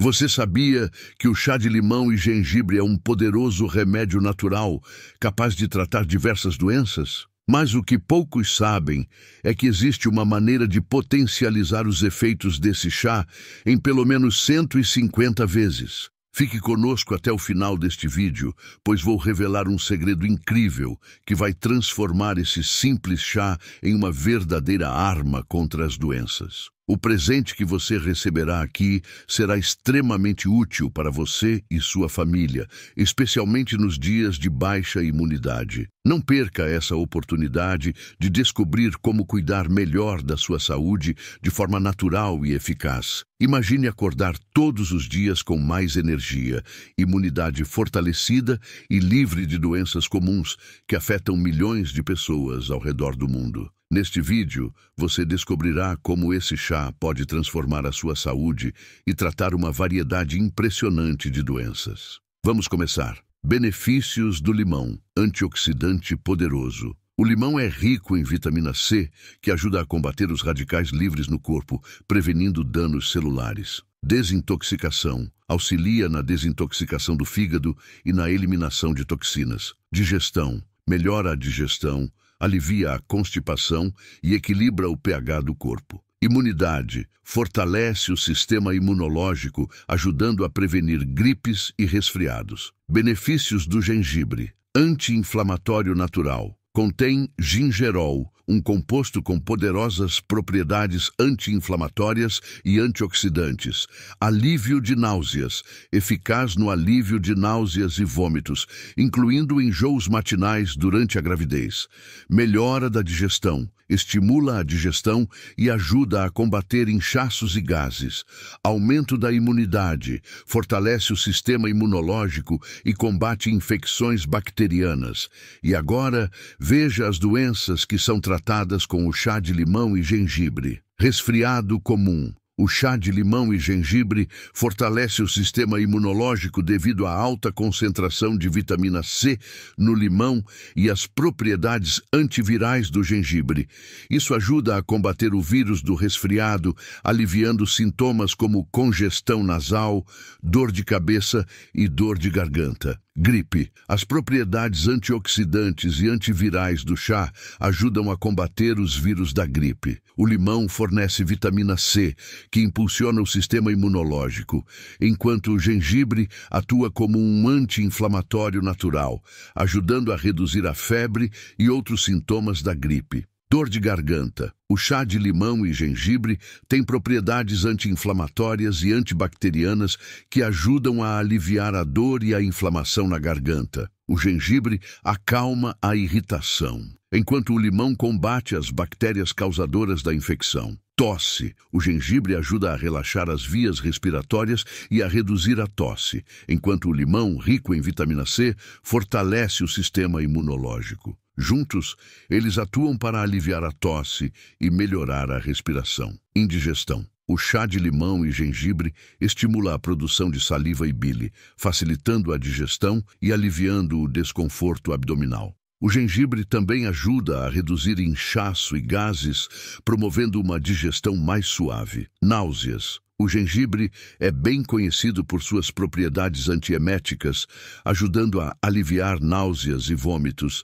Você sabia que o chá de limão e gengibre é um poderoso remédio natural capaz de tratar diversas doenças? Mas o que poucos sabem é que existe uma maneira de potencializar os efeitos desse chá em pelo menos 150 vezes. Fique conosco até o final deste vídeo, pois vou revelar um segredo incrível que vai transformar esse simples chá em uma verdadeira arma contra as doenças. O presente que você receberá aqui será extremamente útil para você e sua família, especialmente nos dias de baixa imunidade. Não perca essa oportunidade de descobrir como cuidar melhor da sua saúde de forma natural e eficaz. Imagine acordar todos os dias com mais energia, imunidade fortalecida e livre de doenças comuns que afetam milhões de pessoas ao redor do mundo. Neste vídeo, você descobrirá como esse chá pode transformar a sua saúde e tratar uma variedade impressionante de doenças. Vamos começar. Benefícios do limão, antioxidante poderoso. O limão é rico em vitamina C, que ajuda a combater os radicais livres no corpo, prevenindo danos celulares. Desintoxicação. Auxilia na desintoxicação do fígado e na eliminação de toxinas. Digestão. Melhora a digestão, alivia a constipação e equilibra o pH do corpo. Imunidade fortalece o sistema imunológico, ajudando a prevenir gripes e resfriados. Benefícios do gengibre: anti-inflamatório natural. Contém gingerol, um composto com poderosas propriedades anti-inflamatórias e antioxidantes, alívio de náuseas, eficaz no alívio de náuseas e vômitos, incluindo enjôos matinais durante a gravidez, melhora da digestão, estimula a digestão e ajuda a combater inchaços e gases, aumento da imunidade, fortalece o sistema imunológico e combate infecções bacterianas. E agora, veja as doenças que são tratadas tratadas com o chá de limão e gengibre. Resfriado comum. O chá de limão e gengibre fortalece o sistema imunológico devido à alta concentração de vitamina C no limão e às propriedades antivirais do gengibre. Isso ajuda a combater o vírus do resfriado, aliviando sintomas como congestão nasal, dor de cabeça e dor de garganta. Gripe. As propriedades antioxidantes e antivirais do chá ajudam a combater os vírus da gripe. O limão fornece vitamina C, que impulsiona o sistema imunológico, enquanto o gengibre atua como um anti-inflamatório natural, ajudando a reduzir a febre e outros sintomas da gripe. Dor de garganta. O chá de limão e gengibre tem propriedades anti-inflamatórias e antibacterianas que ajudam a aliviar a dor e a inflamação na garganta. O gengibre acalma a irritação, enquanto o limão combate as bactérias causadoras da infecção. Tosse. O gengibre ajuda a relaxar as vias respiratórias e a reduzir a tosse, enquanto o limão, rico em vitamina C, fortalece o sistema imunológico. Juntos, eles atuam para aliviar a tosse e melhorar a respiração. Indigestão. O chá de limão e gengibre estimula a produção de saliva e bile, facilitando a digestão e aliviando o desconforto abdominal. O gengibre também ajuda a reduzir inchaço e gases, promovendo uma digestão mais suave. Náuseas. O gengibre é bem conhecido por suas propriedades antieméticas, ajudando a aliviar náuseas e vômitos,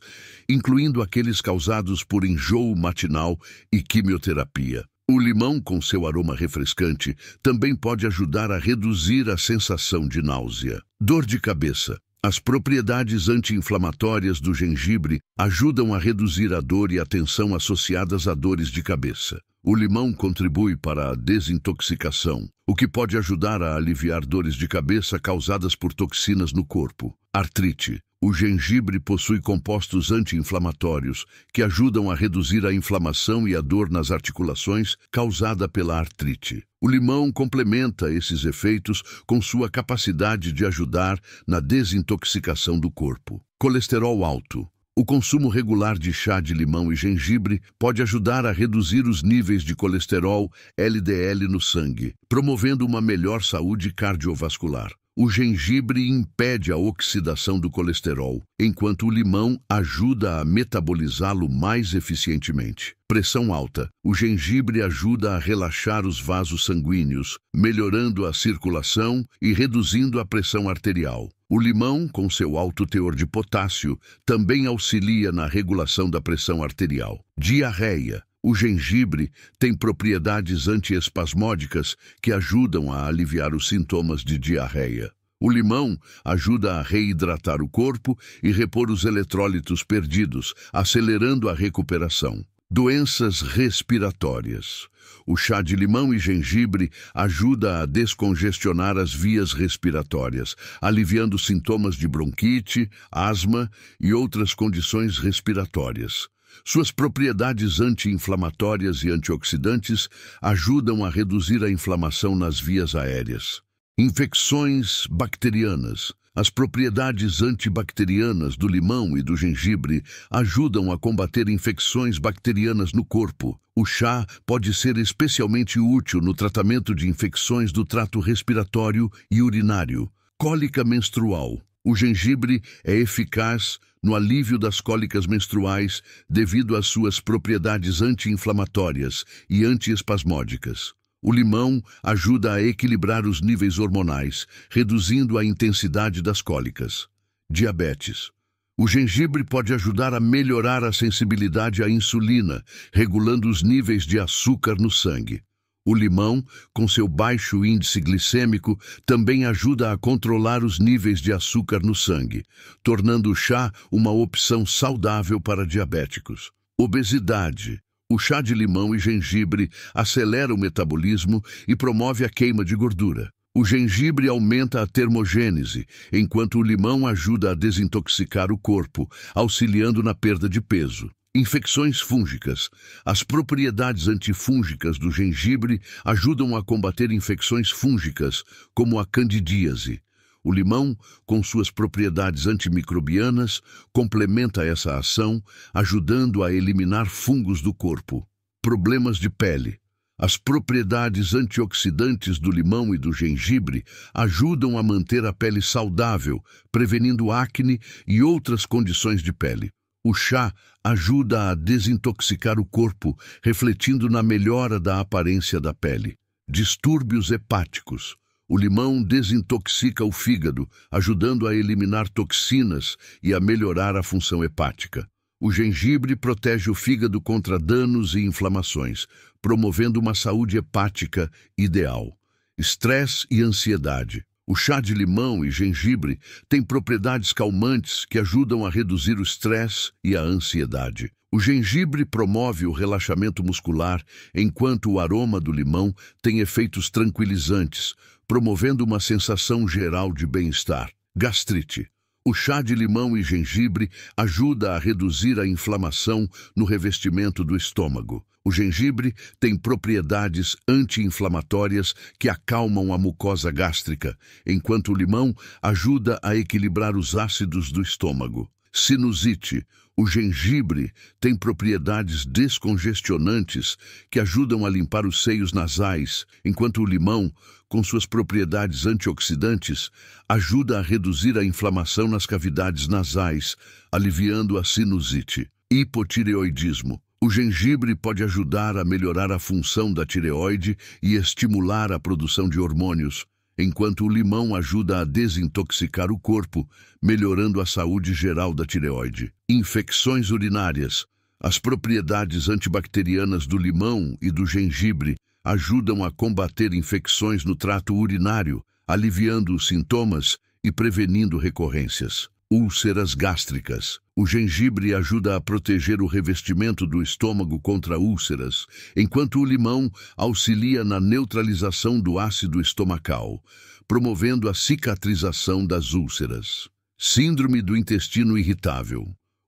incluindo aqueles causados por enjoo matinal e quimioterapia. O limão, com seu aroma refrescante, também pode ajudar a reduzir a sensação de náusea. Dor de cabeça. As propriedades anti-inflamatórias do gengibre ajudam a reduzir a dor e a tensão associadas a dores de cabeça. O limão contribui para a desintoxicação, o que pode ajudar a aliviar dores de cabeça causadas por toxinas no corpo. Artrite. O gengibre possui compostos anti-inflamatórios que ajudam a reduzir a inflamação e a dor nas articulações causada pela artrite. O limão complementa esses efeitos com sua capacidade de ajudar na desintoxicação do corpo. Colesterol alto. O consumo regular de chá de limão e gengibre pode ajudar a reduzir os níveis de colesterol LDL no sangue, promovendo uma melhor saúde cardiovascular. O gengibre impede a oxidação do colesterol, enquanto o limão ajuda a metabolizá-lo mais eficientemente. Pressão alta. O gengibre ajuda a relaxar os vasos sanguíneos, melhorando a circulação e reduzindo a pressão arterial. O limão, com seu alto teor de potássio, também auxilia na regulação da pressão arterial. Diarreia. O gengibre tem propriedades antiespasmódicas que ajudam a aliviar os sintomas de diarreia. O limão ajuda a reidratar o corpo e repor os eletrólitos perdidos, acelerando a recuperação. Doenças respiratórias. O chá de limão e gengibre ajuda a descongestionar as vias respiratórias, aliviando sintomas de bronquite, asma e outras condições respiratórias. Suas propriedades anti-inflamatórias e antioxidantes ajudam a reduzir a inflamação nas vias aéreas. Infecções bacterianas. As propriedades antibacterianas do limão e do gengibre ajudam a combater infecções bacterianas no corpo. O chá pode ser especialmente útil no tratamento de infecções do trato respiratório e urinário. Cólica menstrual. O gengibre é eficaz no alívio das cólicas menstruais devido às suas propriedades anti-inflamatórias e antiespasmódicas. O limão ajuda a equilibrar os níveis hormonais, reduzindo a intensidade das cólicas. Diabetes. O gengibre pode ajudar a melhorar a sensibilidade à insulina, regulando os níveis de açúcar no sangue. O limão, com seu baixo índice glicêmico, também ajuda a controlar os níveis de açúcar no sangue, tornando o chá uma opção saudável para diabéticos. Obesidade. O chá de limão e gengibre acelera o metabolismo e promove a queima de gordura. O gengibre aumenta a termogênese, enquanto o limão ajuda a desintoxicar o corpo, auxiliando na perda de peso. Infecções fúngicas. As propriedades antifúngicas do gengibre ajudam a combater infecções fúngicas, como a candidíase. O limão, com suas propriedades antimicrobianas, complementa essa ação, ajudando a eliminar fungos do corpo. Problemas de pele. As propriedades antioxidantes do limão e do gengibre ajudam a manter a pele saudável, prevenindo acne e outras condições de pele. O chá ajuda a desintoxicar o corpo, refletindo na melhora da aparência da pele. Distúrbios hepáticos. O limão desintoxica o fígado, ajudando a eliminar toxinas e a melhorar a função hepática. O gengibre protege o fígado contra danos e inflamações, promovendo uma saúde hepática ideal. Estresse e ansiedade. O chá de limão e gengibre tem propriedades calmantes que ajudam a reduzir o estresse e a ansiedade. O gengibre promove o relaxamento muscular, enquanto o aroma do limão tem efeitos tranquilizantes, promovendo uma sensação geral de bem-estar. Gastrite. O chá de limão e gengibre ajuda a reduzir a inflamação no revestimento do estômago. O gengibre tem propriedades anti-inflamatórias que acalmam a mucosa gástrica, enquanto o limão ajuda a equilibrar os ácidos do estômago. Sinusite. O gengibre tem propriedades descongestionantes que ajudam a limpar os seios nasais, enquanto o limão, com suas propriedades antioxidantes, ajuda a reduzir a inflamação nas cavidades nasais, aliviando a sinusite. Hipotireoidismo. O gengibre pode ajudar a melhorar a função da tireoide e estimular a produção de hormônios, enquanto o limão ajuda a desintoxicar o corpo, melhorando a saúde geral da tireoide. Infecções urinárias. As propriedades antibacterianas do limão e do gengibre ajudam a combater infecções no trato urinário, aliviando os sintomas e prevenindo recorrências. Úlceras gástricas. O gengibre ajuda a proteger o revestimento do estômago contra úlceras, enquanto o limão auxilia na neutralização do ácido estomacal, promovendo a cicatrização das úlceras. Síndrome do intestino irritável.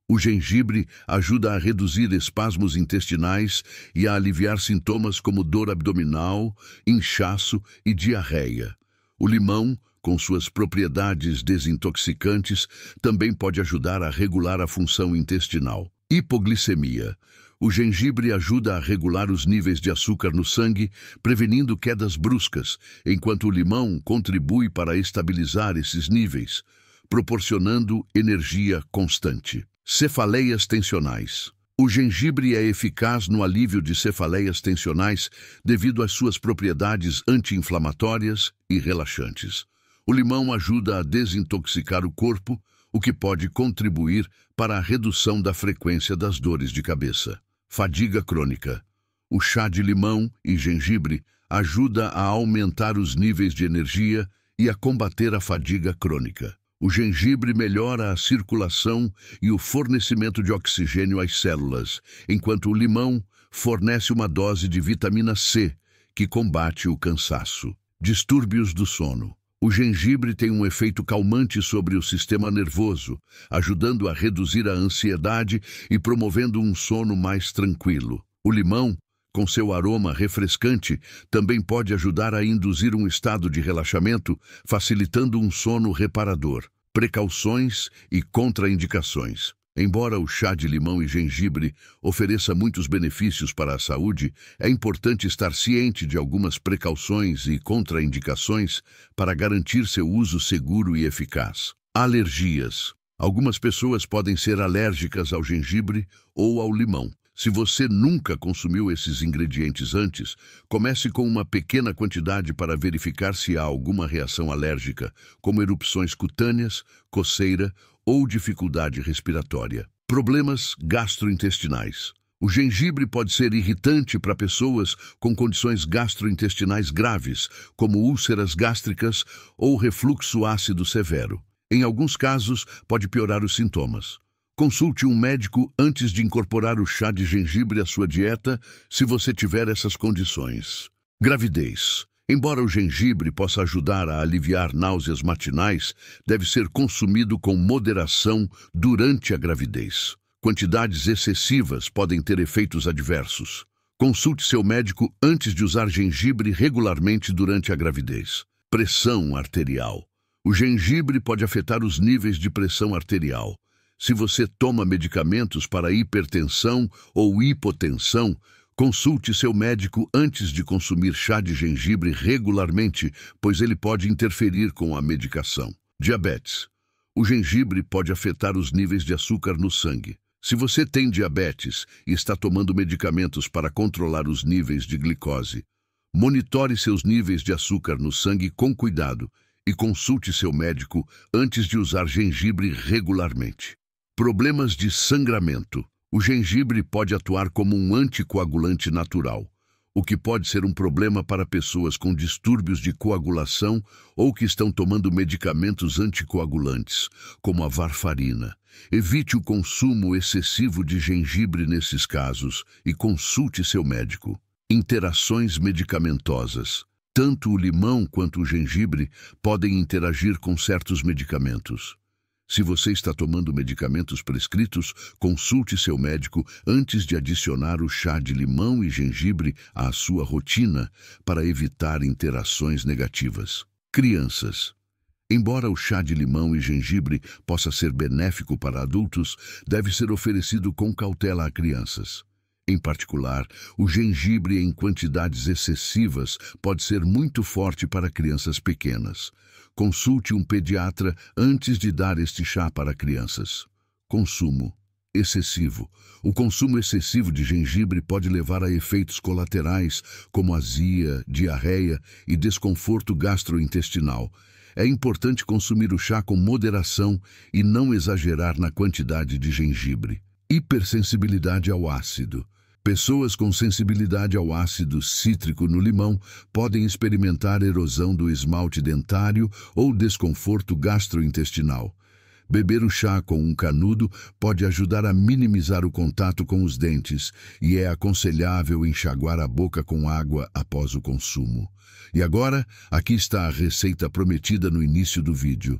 O gengibre ajuda a reduzir espasmos intestinais e a aliviar sintomas como dor abdominal, inchaço e diarreia. O limão, com suas propriedades desintoxicantes, também pode ajudar a regular a função intestinal. Hipoglicemia. O gengibre ajuda a regular os níveis de açúcar no sangue, prevenindo quedas bruscas, enquanto o limão contribui para estabilizar esses níveis, proporcionando energia constante. Cefaleias tensionais. O gengibre é eficaz no alívio de cefaleias tensionais devido às suas propriedades anti-inflamatórias e relaxantes. O limão ajuda a desintoxicar o corpo, o que pode contribuir para a redução da frequência das dores de cabeça. Fadiga crônica. O chá de limão e gengibre ajuda a aumentar os níveis de energia e a combater a fadiga crônica o gengibre melhora a circulação e o fornecimento de oxigênio às células, enquanto o limão fornece uma dose de vitamina C, que combate o cansaço. Distúrbios do sono. O gengibre tem um efeito calmante sobre o sistema nervoso, ajudando a reduzir a ansiedade e promovendo um sono mais tranquilo. O limão com seu aroma refrescante, também pode ajudar a induzir um estado de relaxamento, facilitando um sono reparador. Precauções e contraindicações. Embora o chá de limão e gengibre ofereça muitos benefícios para a saúde, é importante estar ciente de algumas precauções e contraindicações para garantir seu uso seguro e eficaz. Alergias. Algumas pessoas podem ser alérgicas ao gengibre ou ao limão, se você nunca consumiu esses ingredientes antes, comece com uma pequena quantidade para verificar se há alguma reação alérgica, como erupções cutâneas, coceira ou dificuldade respiratória. Problemas gastrointestinais. O gengibre pode ser irritante para pessoas com condições gastrointestinais graves, como úlceras gástricas ou refluxo ácido severo. Em alguns casos, pode piorar os sintomas. Consulte um médico antes de incorporar o chá de gengibre à sua dieta, se você tiver essas condições. Gravidez. Embora o gengibre possa ajudar a aliviar náuseas matinais, deve ser consumido com moderação durante a gravidez. Quantidades excessivas podem ter efeitos adversos. Consulte seu médico antes de usar gengibre regularmente durante a gravidez. Pressão arterial. O gengibre pode afetar os níveis de pressão arterial. Se você toma medicamentos para hipertensão ou hipotensão, consulte seu médico antes de consumir chá de gengibre regularmente, pois ele pode interferir com a medicação. Diabetes. O gengibre pode afetar os níveis de açúcar no sangue. Se você tem diabetes e está tomando medicamentos para controlar os níveis de glicose, monitore seus níveis de açúcar no sangue com cuidado e consulte seu médico antes de usar gengibre regularmente. Problemas de sangramento. O gengibre pode atuar como um anticoagulante natural, o que pode ser um problema para pessoas com distúrbios de coagulação ou que estão tomando medicamentos anticoagulantes, como a varfarina. Evite o consumo excessivo de gengibre nesses casos e consulte seu médico. Interações medicamentosas. Tanto o limão quanto o gengibre podem interagir com certos medicamentos. Se você está tomando medicamentos prescritos, consulte seu médico antes de adicionar o chá de limão e gengibre à sua rotina para evitar interações negativas. Crianças. Embora o chá de limão e gengibre possa ser benéfico para adultos, deve ser oferecido com cautela a crianças. Em particular, o gengibre em quantidades excessivas pode ser muito forte para crianças pequenas. Consulte um pediatra antes de dar este chá para crianças. Consumo excessivo. O consumo excessivo de gengibre pode levar a efeitos colaterais, como azia, diarreia e desconforto gastrointestinal. É importante consumir o chá com moderação e não exagerar na quantidade de gengibre. Hipersensibilidade ao ácido. Pessoas com sensibilidade ao ácido cítrico no limão podem experimentar erosão do esmalte dentário ou desconforto gastrointestinal. Beber o chá com um canudo pode ajudar a minimizar o contato com os dentes e é aconselhável enxaguar a boca com água após o consumo. E agora, aqui está a receita prometida no início do vídeo.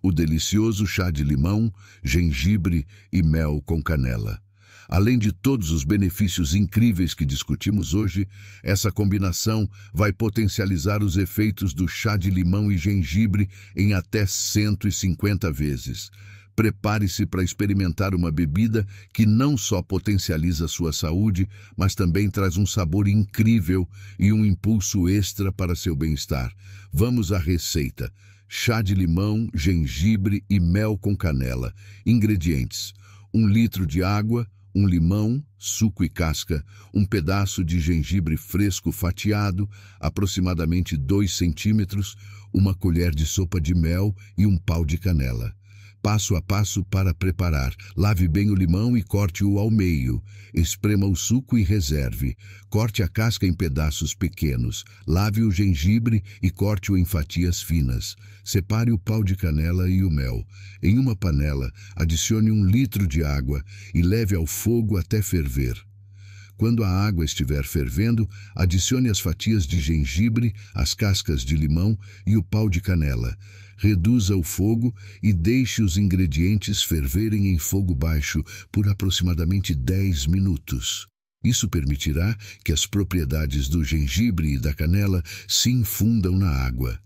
O delicioso chá de limão, gengibre e mel com canela. Além de todos os benefícios incríveis que discutimos hoje, essa combinação vai potencializar os efeitos do chá de limão e gengibre em até 150 vezes. Prepare-se para experimentar uma bebida que não só potencializa sua saúde, mas também traz um sabor incrível e um impulso extra para seu bem-estar. Vamos à receita. Chá de limão, gengibre e mel com canela. Ingredientes. 1 um litro de água, um limão, suco e casca, um pedaço de gengibre fresco fatiado, aproximadamente 2 centímetros, uma colher de sopa de mel e um pau de canela passo a passo para preparar. Lave bem o limão e corte-o ao meio. Esprema o suco e reserve. Corte a casca em pedaços pequenos. Lave o gengibre e corte-o em fatias finas. Separe o pau de canela e o mel. Em uma panela, adicione um litro de água e leve ao fogo até ferver. Quando a água estiver fervendo, adicione as fatias de gengibre, as cascas de limão e o pau de canela reduza o fogo e deixe os ingredientes ferverem em fogo baixo por aproximadamente 10 minutos. Isso permitirá que as propriedades do gengibre e da canela se infundam na água.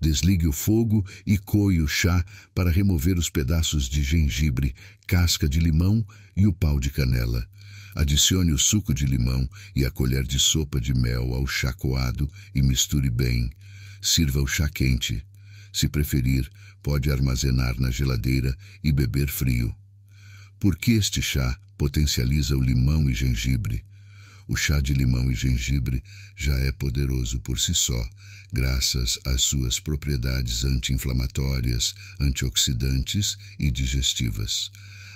Desligue o fogo e coe o chá para remover os pedaços de gengibre, casca de limão e o pau de canela. Adicione o suco de limão e a colher de sopa de mel ao chá coado e misture bem. Sirva o chá quente. Se preferir, pode armazenar na geladeira e beber frio. Por que este chá potencializa o limão e gengibre. O chá de limão e gengibre já é poderoso por si só, graças às suas propriedades anti-inflamatórias, antioxidantes e digestivas.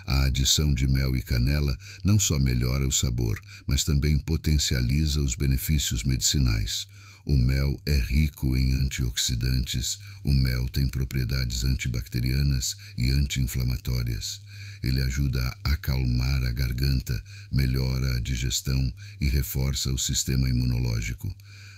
A adição de mel e canela não só melhora o sabor, mas também potencializa os benefícios medicinais. O mel é rico em antioxidantes, o mel tem propriedades antibacterianas e anti-inflamatórias. Ele ajuda a acalmar a garganta, melhora a digestão e reforça o sistema imunológico.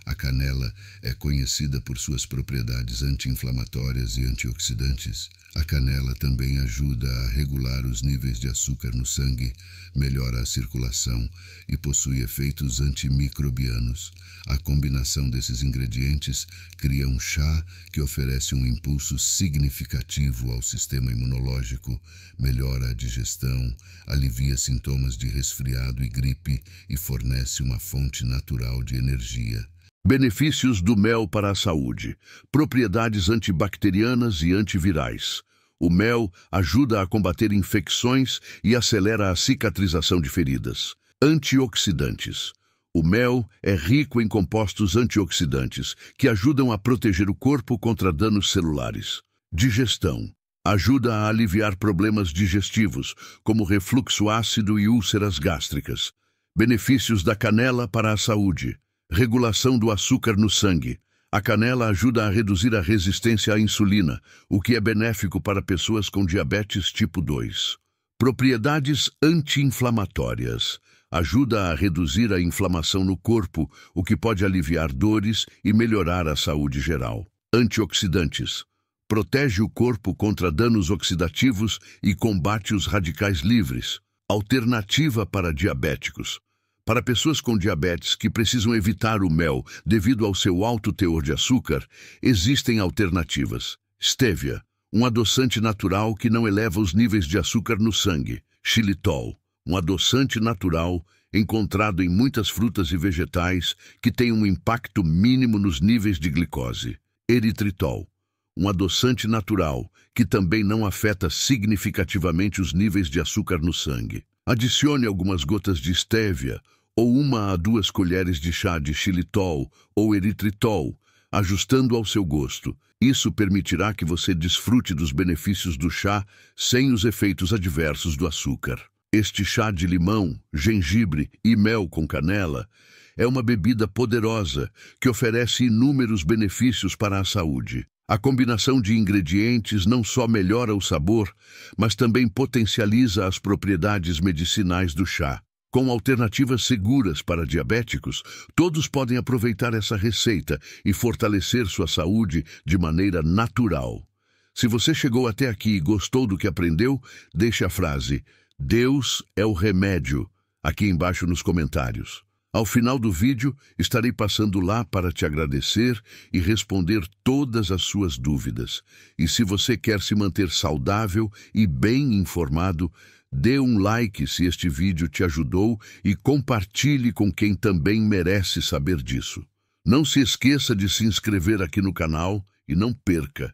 A canela é conhecida por suas propriedades anti-inflamatórias e antioxidantes. A canela também ajuda a regular os níveis de açúcar no sangue, melhora a circulação e possui efeitos antimicrobianos. A combinação desses ingredientes cria um chá que oferece um impulso significativo ao sistema imunológico, melhora a digestão, alivia sintomas de resfriado e gripe e fornece uma fonte natural de energia. Benefícios do mel para a saúde. Propriedades antibacterianas e antivirais. O mel ajuda a combater infecções e acelera a cicatrização de feridas. Antioxidantes. O mel é rico em compostos antioxidantes, que ajudam a proteger o corpo contra danos celulares. Digestão. Ajuda a aliviar problemas digestivos, como refluxo ácido e úlceras gástricas. Benefícios da canela para a saúde regulação do açúcar no sangue. A canela ajuda a reduzir a resistência à insulina, o que é benéfico para pessoas com diabetes tipo 2. Propriedades anti-inflamatórias. Ajuda a reduzir a inflamação no corpo, o que pode aliviar dores e melhorar a saúde geral. Antioxidantes. Protege o corpo contra danos oxidativos e combate os radicais livres. Alternativa para diabéticos. Para pessoas com diabetes que precisam evitar o mel devido ao seu alto teor de açúcar, existem alternativas. Stevia, um adoçante natural que não eleva os níveis de açúcar no sangue. Xilitol, um adoçante natural encontrado em muitas frutas e vegetais que tem um impacto mínimo nos níveis de glicose. Eritritol, um adoçante natural que também não afeta significativamente os níveis de açúcar no sangue. Adicione algumas gotas de estévia ou uma a duas colheres de chá de xilitol ou eritritol, ajustando ao seu gosto. Isso permitirá que você desfrute dos benefícios do chá sem os efeitos adversos do açúcar. Este chá de limão, gengibre e mel com canela é uma bebida poderosa que oferece inúmeros benefícios para a saúde. A combinação de ingredientes não só melhora o sabor, mas também potencializa as propriedades medicinais do chá. Com alternativas seguras para diabéticos, todos podem aproveitar essa receita e fortalecer sua saúde de maneira natural. Se você chegou até aqui e gostou do que aprendeu, deixe a frase Deus é o remédio aqui embaixo nos comentários. Ao final do vídeo, estarei passando lá para te agradecer e responder todas as suas dúvidas. E se você quer se manter saudável e bem informado, dê um like se este vídeo te ajudou e compartilhe com quem também merece saber disso. Não se esqueça de se inscrever aqui no canal e não perca